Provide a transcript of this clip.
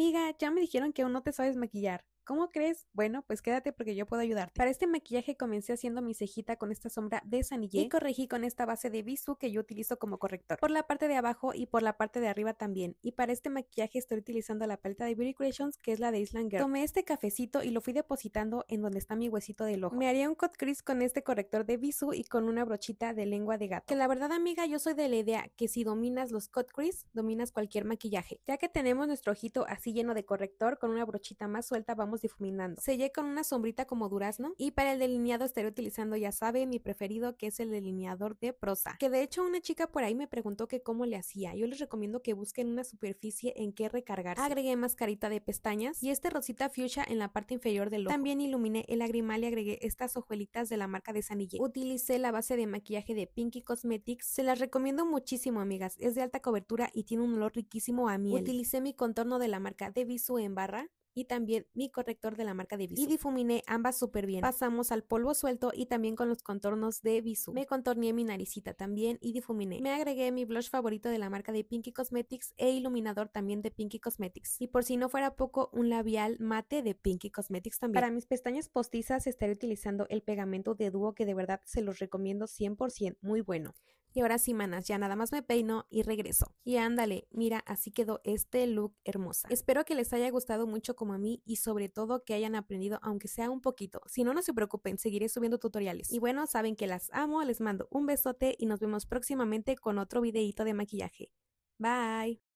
amiga, ya me dijeron que aún no te sabes maquillar. ¿Cómo crees? Bueno, pues quédate porque yo puedo ayudarte. Para este maquillaje comencé haciendo mi cejita con esta sombra de Sanillé y corregí con esta base de Bisú que yo utilizo como corrector. Por la parte de abajo y por la parte de arriba también. Y para este maquillaje estoy utilizando la paleta de Beauty Creations que es la de Island Girl. Tomé este cafecito y lo fui depositando en donde está mi huesito del ojo. Me haría un cut crease con este corrector de Bisú y con una brochita de lengua de gato. Que la verdad amiga yo soy de la idea que si dominas los cut crease, dominas cualquier maquillaje. Ya que tenemos nuestro ojito así lleno de corrector con una brochita más suelta vamos difuminando. Sellé con una sombrita como durazno y para el delineado estaré utilizando, ya sabe, mi preferido que es el delineador de prosa. Que de hecho una chica por ahí me preguntó que cómo le hacía. Yo les recomiendo que busquen una superficie en que recargarse. Agregué mascarita de pestañas y este rosita fuchsia en la parte inferior del ojo. También iluminé el lagrimal y agregué estas ojuelitas de la marca de Sanille. Utilicé la base de maquillaje de Pinky Cosmetics. Se las recomiendo muchísimo, amigas. Es de alta cobertura y tiene un olor riquísimo a miel. Utilicé mi contorno de la marca de Visu en barra y también mi corrector de la marca de Bisú. Y difuminé ambas súper bien. Pasamos al polvo suelto y también con los contornos de Bisu Me contorneé mi naricita también y difuminé. Me agregué mi blush favorito de la marca de Pinky Cosmetics e iluminador también de Pinky Cosmetics. Y por si no fuera poco, un labial mate de Pinky Cosmetics también. Para mis pestañas postizas estaré utilizando el pegamento de dúo que de verdad se los recomiendo 100%, muy bueno. Y ahora sí, manas, ya nada más me peino y regreso. Y ándale, mira, así quedó este look hermosa. Espero que les haya gustado mucho como a mí y sobre todo que hayan aprendido aunque sea un poquito. Si no, no se preocupen, seguiré subiendo tutoriales. Y bueno, saben que las amo, les mando un besote y nos vemos próximamente con otro videito de maquillaje. Bye.